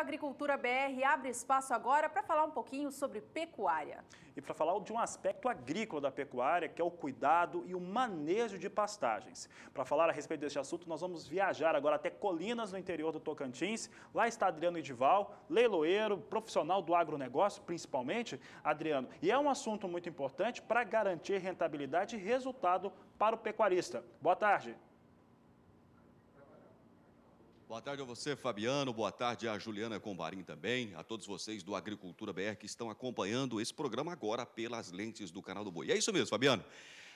Agricultura BR abre espaço agora para falar um pouquinho sobre pecuária. E para falar de um aspecto agrícola da pecuária, que é o cuidado e o manejo de pastagens. Para falar a respeito desse assunto, nós vamos viajar agora até Colinas, no interior do Tocantins. Lá está Adriano Edival, leiloeiro, profissional do agronegócio, principalmente, Adriano. E é um assunto muito importante para garantir rentabilidade e resultado para o pecuarista. Boa tarde. Boa tarde a você, Fabiano. Boa tarde a Juliana Combarim também, a todos vocês do Agricultura BR que estão acompanhando esse programa agora pelas lentes do canal do Boi. é isso mesmo, Fabiano.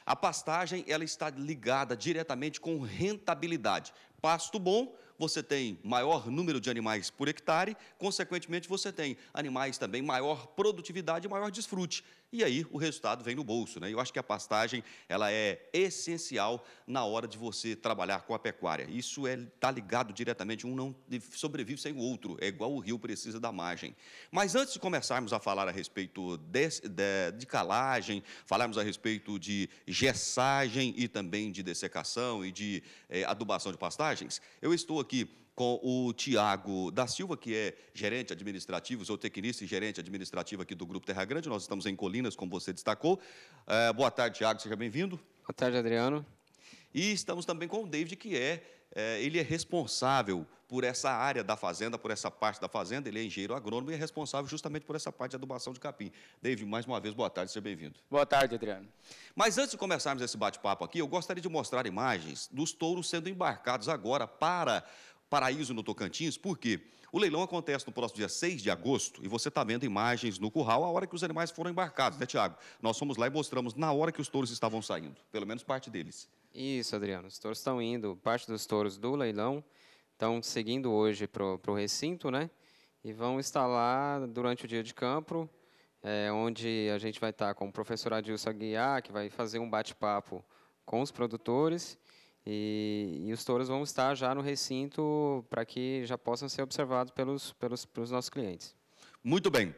A pastagem ela está ligada diretamente com rentabilidade pasto bom, você tem maior número de animais por hectare, consequentemente, você tem animais também maior produtividade e maior desfrute. E aí o resultado vem no bolso. Né? Eu acho que a pastagem ela é essencial na hora de você trabalhar com a pecuária. Isso está é, tá ligado diretamente, um não sobrevive sem o outro. É igual o rio precisa da margem. Mas antes de começarmos a falar a respeito de, de, de calagem, falarmos a respeito de gessagem e também de dessecação e de é, adubação de pastagem, eu estou aqui com o Tiago da Silva, que é gerente administrativo, sou tecnista e gerente administrativo aqui do Grupo Terra Grande. Nós estamos em Colinas, como você destacou. Eh, boa tarde, Tiago, seja bem-vindo. Boa tarde, Adriano. E estamos também com o David, que é é, ele é responsável por essa área da fazenda, por essa parte da fazenda, ele é engenheiro agrônomo e é responsável justamente por essa parte de adubação de capim. David, mais uma vez, boa tarde, seja bem-vindo. Boa tarde, Adriano. Mas antes de começarmos esse bate-papo aqui, eu gostaria de mostrar imagens dos touros sendo embarcados agora para Paraíso no Tocantins, porque o leilão acontece no próximo dia 6 de agosto e você está vendo imagens no curral a hora que os animais foram embarcados, né, Tiago? Nós fomos lá e mostramos na hora que os touros estavam saindo, pelo menos parte deles. Isso, Adriano. Os touros estão indo, parte dos touros do leilão, estão seguindo hoje para o recinto, né? E vão estar lá durante o dia de campo, é, onde a gente vai estar com o professor Adilson Aguiar, que vai fazer um bate-papo com os produtores. E, e, os touros vão estar já no recinto para que já possam ser observados pelos, pelos, pelos nossos clientes. Muito bem.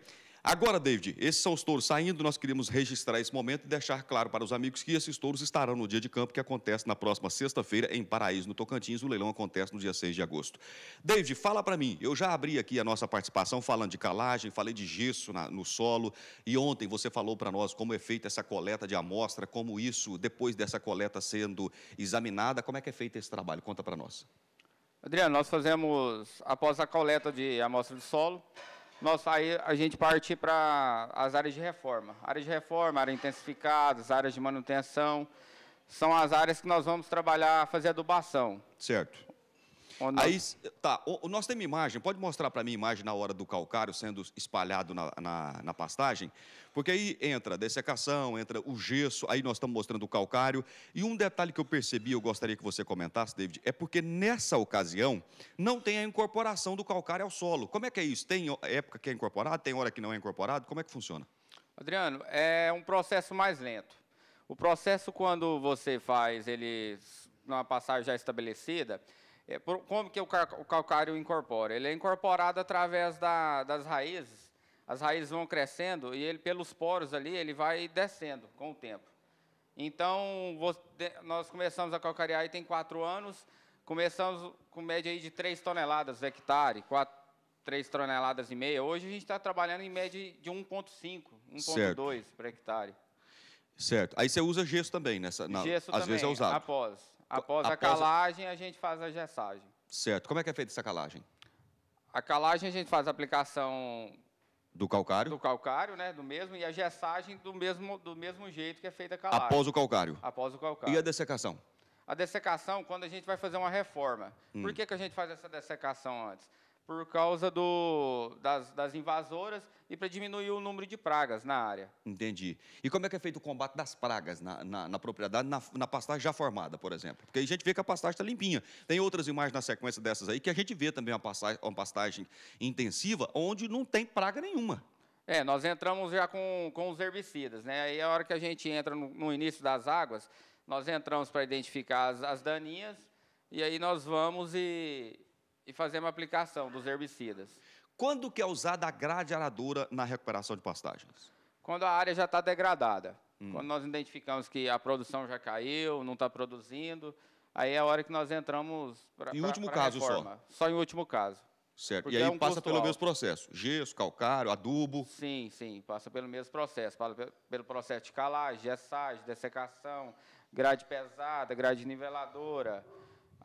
Agora, David, esses são os touros saindo. Nós queríamos registrar esse momento e deixar claro para os amigos que esses touros estarão no dia de campo que acontece na próxima sexta-feira em Paraíso, no Tocantins. O leilão acontece no dia 6 de agosto. David, fala para mim. Eu já abri aqui a nossa participação falando de calagem, falei de gesso na, no solo. E ontem você falou para nós como é feita essa coleta de amostra, como isso, depois dessa coleta sendo examinada, como é que é feito esse trabalho? Conta para nós. Adriano, nós fazemos, após a coleta de amostra de solo, nós, aí a gente parte para as áreas de reforma. Áreas de reforma, áreas intensificadas, áreas de manutenção, são as áreas que nós vamos trabalhar, fazer adubação. Certo. Onde Aí, tá, o, nós temos imagem, pode mostrar para mim imagem na hora do calcário sendo espalhado na, na, na, pastagem? Porque aí entra a dessecação, entra o gesso, aí nós estamos mostrando o calcário. E um detalhe que eu percebi, eu gostaria que você comentasse, David, é porque nessa ocasião não tem a incorporação do calcário ao solo. Como é que é isso? Tem é época que é incorporado, tem hora que não é incorporado? Como é que funciona? Adriano, é um processo mais lento. O processo, quando você faz ele numa passagem já estabelecida, é, por, como que o, calcário incorpora? Ele é incorporado através da, das raízes. As raízes vão crescendo e ele, pelos poros ali, ele vai descendo com o tempo. Então, você, nós começamos a calcarear aí tem quatro anos, começamos com média aí de 3 toneladas hectare, 3 toneladas e meia. Hoje a gente está trabalhando em média de 1,5, 1,2 para hectare. Certo. Aí você usa gesso também nessa. Na, gesso às também, vezes é usado. Após. Após, após a calagem, a... a gente faz a gessagem. Certo. Como é que é feita essa calagem? A calagem a gente faz a aplicação do calcário? Do calcário, né? Do mesmo, e a gessagem do mesmo, do mesmo jeito que é feita a calagem. Após o calcário? Após o calcário. E a dessecação? A dessecação, quando a gente vai fazer uma reforma. Hum. Por que, que a gente faz essa dessecação antes? por causa do, das, das invasoras e para diminuir o número de pragas na área. Entendi. E como é que é feito o combate das pragas na, na, na propriedade, na, na, pastagem já formada, por exemplo? Porque a gente vê que a pastagem está limpinha. Tem outras imagens na sequência dessas aí que a gente vê também uma pastagem, uma pastagem intensiva onde não tem praga nenhuma. É, nós entramos já com, com os herbicidas, né? Aí a hora que a gente entra no, no início das águas, nós entramos para identificar as, as daninhas e aí nós vamos e, e fazemos aplicação dos herbicidas. Quando que é usada a grade aradora na recuperação de pastagens? Quando a área já está degradada. Hum. Quando nós identificamos que a produção já caiu, não está produzindo, aí é a hora que nós entramos para Em último pra caso reforma. só? Só em último caso. Certo. Porque e aí é um passa pelo alto. mesmo processo. Gesso, calcário, adubo. Sim, sim, passa pelo mesmo processo. Pelo processo de calagem, gessagem, dessecação, grade pesada, grade niveladora.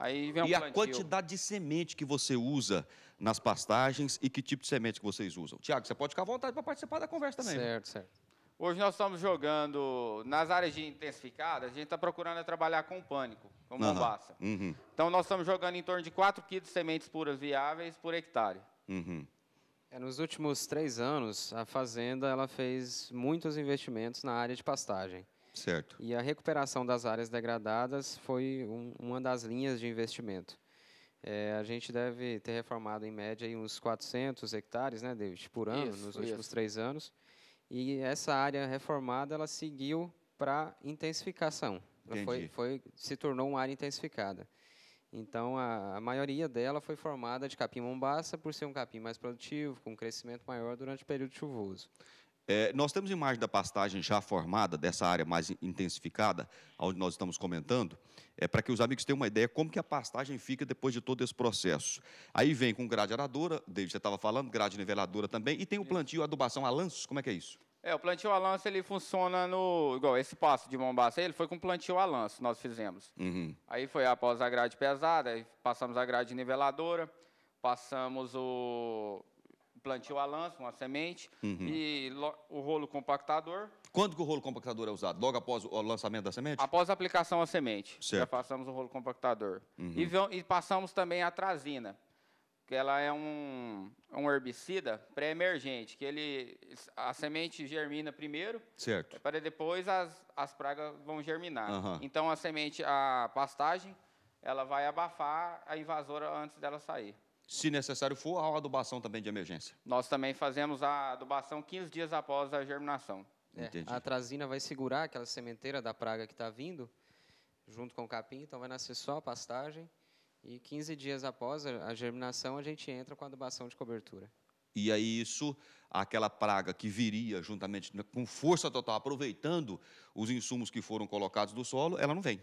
Aí vem um e plantio. a quantidade de semente que você usa nas pastagens e que tipo de semente que vocês usam. Tiago, você pode ficar à vontade para participar da conversa também. Certo, né? certo. Hoje nós estamos jogando nas áreas de intensificada, a gente está procurando é trabalhar com pânico, com bombaça. Uhum. Então nós estamos jogando em torno de 4 quilos de sementes puras viáveis por hectare. Uhum. É, nos últimos três anos, a Fazenda ela fez muitos investimentos na área de pastagem. Certo. E a recuperação das áreas degradadas foi um, uma das linhas de investimento. É, a gente deve ter reformado, em média, uns 400 hectares, né, David, por ano, isso, nos últimos isso. três anos. E essa área reformada, ela seguiu para intensificação. Foi, foi, se tornou uma área intensificada. Então, a, a, maioria dela foi formada de capim mombaça, por ser um capim mais produtivo, com um crescimento maior durante o período chuvoso. É, nós temos imagem da pastagem já formada, dessa área mais intensificada, onde nós estamos comentando, é para que os amigos tenham uma ideia como que a pastagem fica depois de todo esse processo. Aí vem com grade aradora, David, você estava falando, grade niveladora também, e tem o plantio, adubação a lanços, como é que é isso? É, o plantio a lanço ele funciona no. Igual esse passo de Mombasa, ele foi com plantio a lanço, nós fizemos. Uhum. Aí foi após a grade pesada, aí passamos a grade niveladora, passamos o plantio a lança, uma semente, uhum. e o rolo compactador. Quando que o rolo compactador é usado? Logo após o lançamento da semente? Após a aplicação à semente. Certo. Já passamos o rolo compactador. Uhum. E, e, passamos também a trazina, que ela é um, um herbicida pré-emergente, que ele, a semente germina primeiro, certo. para depois as, as pragas vão germinar. Uhum. Então, a semente, a pastagem, ela vai abafar a invasora antes dela sair. Se necessário for, a adubação também de emergência. Nós também fazemos a adubação 15 dias após a germinação. É, a atrazina vai segurar aquela sementeira da praga que está vindo, junto com o capim, então vai nascer só a pastagem. E 15 dias após a germinação, a gente entra com a adubação de cobertura. E aí isso, aquela praga que viria juntamente né, com força total, aproveitando os insumos que foram colocados do solo, ela não vem.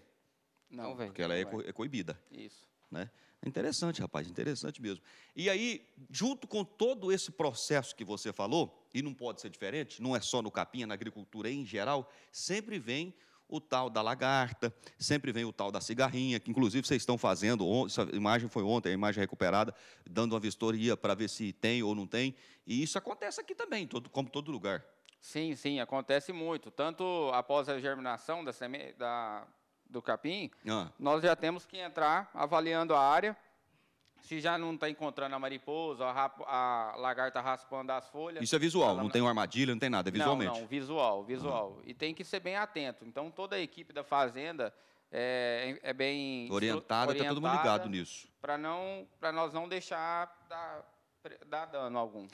Não, não vem. Porque ela é, é coibida. Isso. Né? Interessante, rapaz, interessante mesmo. E aí, junto com todo esse processo que você falou, e não pode ser diferente, não é só no capim, é na agricultura em geral, sempre vem o tal da lagarta, sempre vem o tal da cigarrinha, que inclusive vocês estão fazendo, essa imagem foi ontem, a imagem recuperada, dando uma vistoria para ver se tem ou não tem, e isso acontece aqui também, todo, como todo lugar. Sim, sim, acontece muito, tanto após a germinação da, da do capim, ah. nós já temos que entrar avaliando a área. Se já não está encontrando a mariposa, a, a, lagarta raspando as folhas. Isso é visual, não tem uma armadilha, não tem nada, é visualmente. Não, não, visual, ah. visual. Uhum. E tem que ser bem atento. Então, toda a equipe da fazenda é, é bem. Orientada, está todo mundo ligado nisso. Para nós não deixar dá dano algum.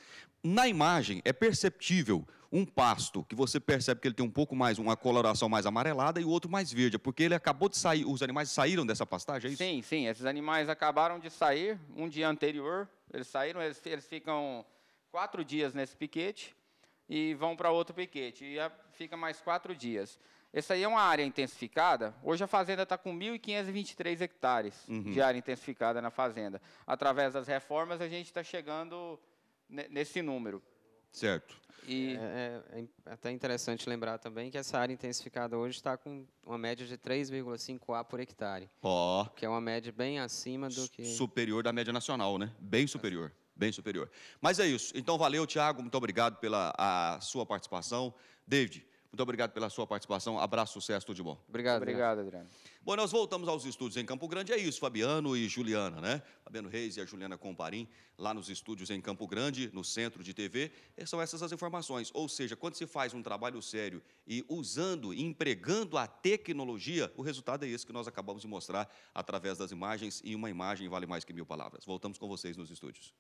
Na imagem é perceptível um pasto que você percebe que ele tem um pouco mais uma coloração mais amarelada e o outro mais verde, é porque ele acabou de sair, os animais saíram dessa pastagem, é isso? Sim, sim, esses animais acabaram de sair um dia anterior, eles saíram, eles, eles ficam quatro dias nesse piquete e vão para outro piquete e fica mais quatro dias. Essa aí é uma área intensificada. Hoje a fazenda está com 1.523 hectares uhum. de área intensificada na fazenda. Através das reformas, a gente está chegando nesse número. Certo. E... É, é, é, é, até interessante lembrar também que essa área intensificada hoje está com uma média de 3,5 A por hectare. Ó. Oh. Que é uma média bem acima do que. Superior da média nacional, né? Bem superior. Bem superior. Mas é isso. Então, valeu, Tiago. Muito obrigado pela sua participação. David, muito obrigado pela sua participação. Abraço, sucesso, tudo de bom. Obrigado, obrigado, Adriano. Bom, nós voltamos aos estúdios em Campo Grande. É isso, Fabiano e Juliana, né? Fabiano Reis e a Juliana Comparim, lá nos estúdios em Campo Grande, no centro de TV. São essas as informações. Ou seja, quando se faz um trabalho sério e usando, empregando a tecnologia, o resultado é esse que nós acabamos de mostrar através das imagens. E uma imagem vale mais que mil palavras. Voltamos com vocês nos estúdios.